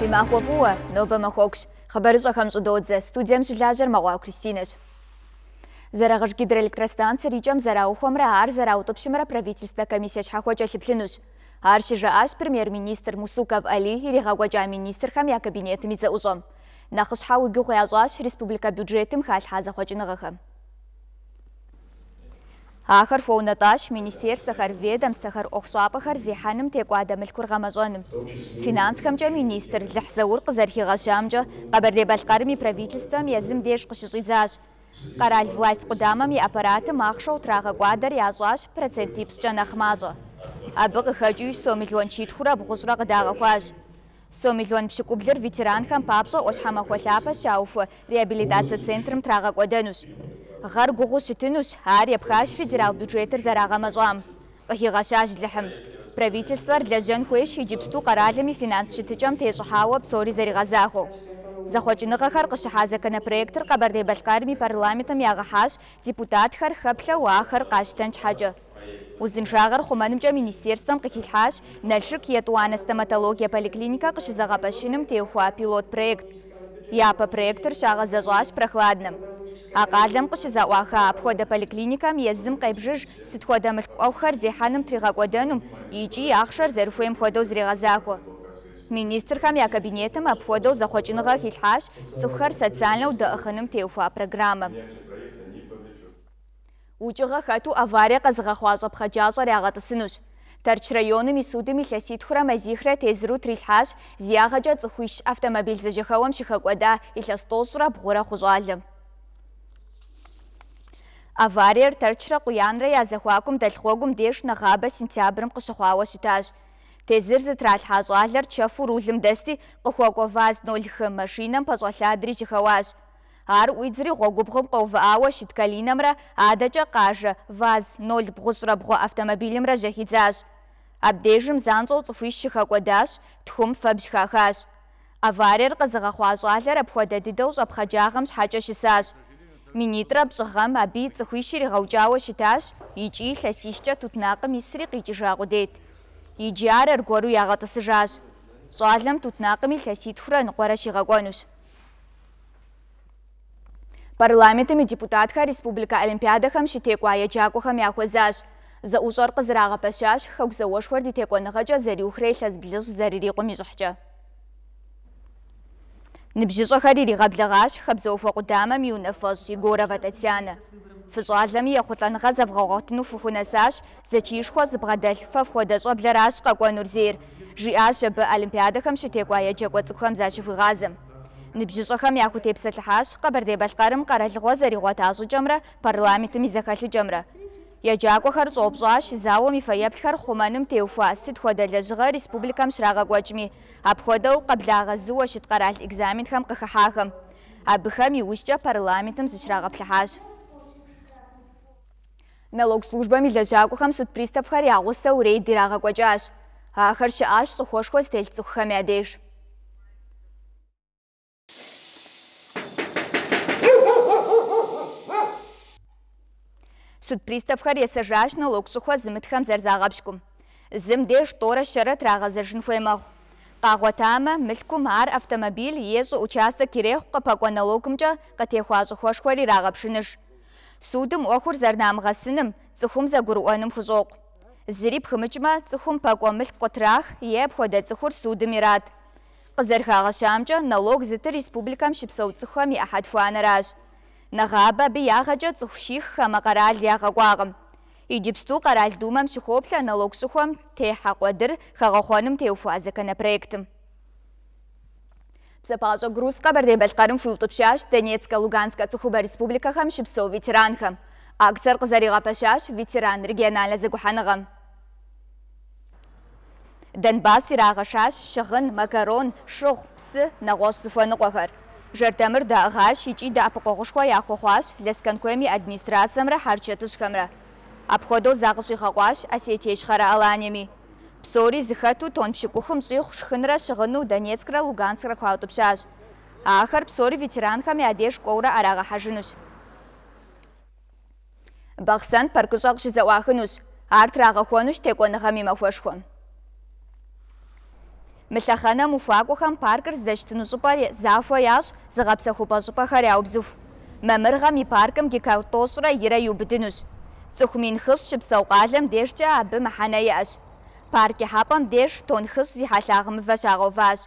Фимахуэ фӀыуэ, нобэ мэхуэкущ. ХъыбарыщӀэхэм щӀыдодзэ, студием щылажьэр мэгъуа Кристинэщ. Зэрыгъыж гидроэлектростанцэр и кӀэм зэраухуэмрэ ар зэраутӀыпщымрэ правительствэ комиссие щхьэхуэкӀэ лъыплъынущ. Ар щыжаӀащ премьер-министр Мусуков Али и иригъэкӀуэкӀа министрхэм я кабинетым и зэӀущӀэм. Нэхъыщхьэ уигу ящӀащ республика бюджетым халъхьэ зэхъуэкӀыныгъэхэм. Ахар фоунаташ министерсахар, ведомствахар, охшапахар зиханым текуада милькургамажаным. Финансхамча министр лихзаур кызархигашамча кабарде башкарми правительством язым деш кышышидзаш. Караль власть кудамами аппараты махшау трага гуадар яжаш процентипсча нахмажа. Абы кыхаджуй со миллион читхура бухушра кыдагахуаш. 100 миллион пшикублер ветеранхан папша ошхама хуаляпа шауф реабилитация центром трага годенуш. Гар гугу шитынуш, ар ябхаш федерал бюджетер зарага мажам. Ахигашаш длихим. Правительствар для жен хуеш хиджипсту каралями финанс шитычам тежахауа псори заригазаху. Захочыныгахар кышаха законопроектер Кабардей-Балкарми парламентам ягахаш депутатхар хаплауахар каштанч хаджы. Узыншағыр хуманымча министерством қықилхаш нәлшік етуаны стоматология поликлиника қышызаға пашыным теухуа пилот проект. Япа проектор шағы зажлаш прохладным. Ақадлым қышыза уаха апхода поликлиникам езім қайбжыж сітхода мүлк ауқар зейханым тригагоденум ичи яқшар зәрфуем ходау зреғазақу. Министрхам я кабинетам апходау захочыныға хилхаш цухар социальнау да ықыным программа. УкӀыгъэ хэту аварие къэзыгъэхъуащӀэ пхъэкӀащӀэр ягъэтӀысынущ. Тэрч районым и судым илъэситхурэ мэзихрэ тезыру трилъхьащ зиягъэкӀэ цӀыхуищ автомобиль зэжьэхэуэм щыхэкӀуэда илъэс тӀощӀрэ бгъурэ хъущӀалэм. Авариер тэрчрэ къуянрэ я зэхуакум дэлъхъуэгум деж нэгъабэ сентябрым къыщыхъуауэ щытащ. Тезыр зытралъхьа щӀалэр чэфу рулым дэсти къыхуэкӀуэваз нолхы машинэм пэщӀэлъадри жьыхэуащ. არ უიძრი ღოგუბღო მყოვ აუაში თქალინამრა ადაჭა ყაჟ ვაზ ნოლ ბღუსრა ბღო ავტომობილიმრა ჟეჰიძაშ აბდეჟიმ ზანწო წუხვის შიხაკვედაშ თხუმ ფაბჟხახაშ ავარიარ ყზღა ხვაშვალერ აფხვადა დიდოს აფხაჯაღამ ჰაჭაშისაშ მინიტრა ბზღამ აბი წუხვის შირიღაუჭაუაში თაშ იჭი ლესიშჭა თუთნაყ მისრი ყიჭი ჟაღუდეთ იჯარ არ გორუ აღატასჟაშ ზალამ თუთნაყ მილ ლესი თხრან ყვარაში ღაგონუშ پەرلامێتمی دیپوتاتکە ریسپوبلیکا ئەلیمپیادەکەم شی تێکوایە جاکۆخەم یاخۆزاش زە ئوژەر قزراغە پەشاش خەوزە وەشوەردی تێکۆنەغەجە زەری وخرەی لەس بلژ زەریری قومی ژحجە. نبژیژەکە ریری غەبلەغاش خەبزە و فەقدامە میونە فەژی گۆرەڤە دەچیانە. فژازەمی یەخوتلەنغە زەڤغەغاتن و فخونەساش زەچیش خۆ زبغەدەل فە خۆدەژە لە ڕاشقە گۆنورزیر. ژی ئاشە بە ئەلیمپیادەکەم شتێکوایە جێگوەت خەمزاشی غازم. Нибжишахам яху тепсэлхаш кабарде балкарым каралгуа заригуа тажжамра парламент мизахалжамра. Яджакӏуэхэр щӏопщӏащ зауэм и фэеплъхэр хъумэным теухуа сыт хуэдэ лэжьыгъэ республикэм щрагъэкӏуэкӏми, апхуэдэу къэблагъэ зыуэ щыт къэрал экзаменхэм къыхыхьахэм. Абыхэм иужькӏэ парламентым зыщрагъэплъыхьащ. Налогслужбэм и лэжьакӏуэхэм суд приставхэр я гъусэу рейд ирагъэкӏуэкӏащ. Ахэр щыӏащ цӏыхуэшхуэ стелъ цӏыхухэм я деж. сүт приставхар есі жашны локсуха зімітхам зәрзағапшкум. Зімде штора шыры трағазыр жын фоймағу. Қағуатама мүлкум ар автомобиль езу участа керехуқа пагуаналокымча қатехуазу хошхуари рағапшыныш. Судым охур зәрнамғасыным, цихум загуруаным хузоқ. Зіріп хымычма цихум пагуамылк қотрах еп хода цихур судым ирад. Қызырхағашамча налог зіті республикам шипсау цихуами ахадфуанараш. Нэгъабэ абы ягъэкӀэ цӀыху щиххэмэ къэрал ягъэкӀуакъым. Иджыпсту къэрал думэм щыхоплъэ налог щыхуэм техьэ къуэдыр хэгъэхъуэным теухуа законопроектым. ПсэпӀащӀэ груз Къэбэрдей-Балъкъэрым хуиутӀыпщащ Донецкэ, Луганскэ цӀыхубэ республикэхэм щыпсэу ветеранхэм. Акцэр къызэригъэпэщащ ветеран регионалэ зэгухьэныгъэм. Донбасс ирагъэшащ щыгъын, макарон, шыгъу, псы, нэгъуэщӀ зыхуэныкъуэхэр жәрдәмір да шичі дәпі қоғышқа яқы қуаш, ләскен көмі администрациямыра харчы түшкімірі. Абходу зағышы қауаш әсетей шығара аланемі. Псори зіхәту тонпші күхімші құшқынра шығыну Донецкра Луганскра қауытып шаш. Ахар псори ветеранхамі әдеш қоғыра араға хажынуш. Бақсан паркышақ жызау ахынуш, артырағы қонуш тек оныға Мылъэхъэнэм ухуакӏуэхэм паркыр здэщтыну щӏыпӏэр захуэящ зыгъэпсэхупӏэ щӏыпӏэхэр яубзыху. Мамыргъэм и паркым гектар-тӏощӏрэ ирэ иубыдынущ. Цӏыху мин хыщӏ щыпсэу къалэм дежкӏэ абы мыхьэнэ иӏэщ. Парк и хьэпӏэм деж тон хыщӏ зи хьэлъагъ мывэ щагъэуващ.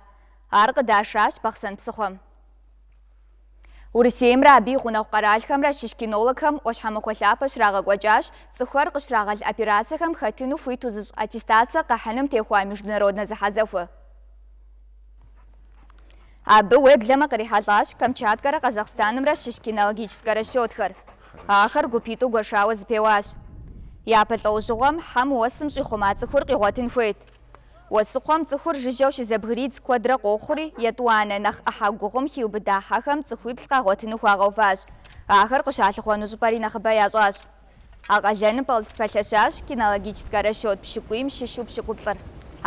Ар къыдашащ Бахъсэн псыхъуэм. Урысеймрэ абы и гъунэгъу къэралхэмрэ щыщ кинологхэм ӏуащхьэмыхъуэ лъапэ щрагъэкӏуэкӏащ цӏыхухэр къыщрагъэл операциехэм хэтыну хуиту зыщӏ техуа международна зэхьэзэхуэ. Абы къарихьэлӏащ Камчаткэрэ Къазахъстанымрэ щыщ кинологическэ расчётхэр. Ахэр гупитӏу гуэшауэ зэпеуащ. Япэ лӏэужьыгъуэм хьэм уэсым щӏихъума цӏыхур къигъуэтын хуейт. Уэсыхъуэм цӏыхур жыжьэу щызэбгридз куэдрэ къохъури, етӏуанэ нэхъ ӏыхьэ гугъум хиубыда хьэхэм цӏыхуибл къагъуэтыну хуагъэуващ. Ахэр къыщалъыхъуэну щӏыпӏэри нэхъыбэ ящӏащ. Акъалэным пэлъэщащ кинологическэ расчёт пшикуим щыщу пщыкӏуплӏыр.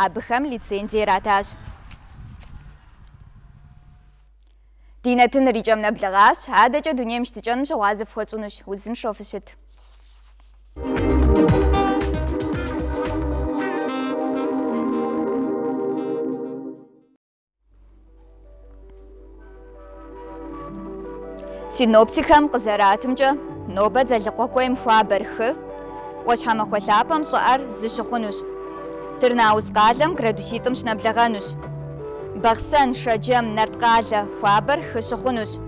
Абыхэм лицензия иратащ. Динэтэн рижам наблагааш хаадаача дүньямш тижанмш уазы фочунуш үзэн шофшит. Синоптикхэм къызэратымкӏэ нобэ дзэлыкъуэкӏуейм хуабэр хы, ӏуащхьэмэхуэлъапӏэм щӏыӏэр зыщыхъунущ. Тырнаус къалэм градуситӏым щынэблэгъэнущ. Бақсан, Шаджем Нарткале Фабер Хысухунус.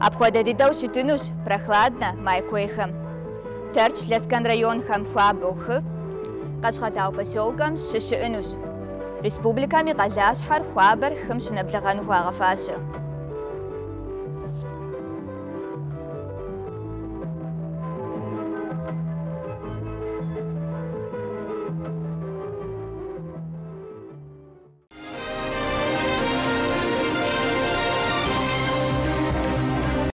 Обхода дидау прахладна прохладно, майкуэхам. Тәрч ләскан район хам Фабух. Кашхатау поселкам Шишиынус. хар Казашхар Фабер әбліған ұғағы фасы.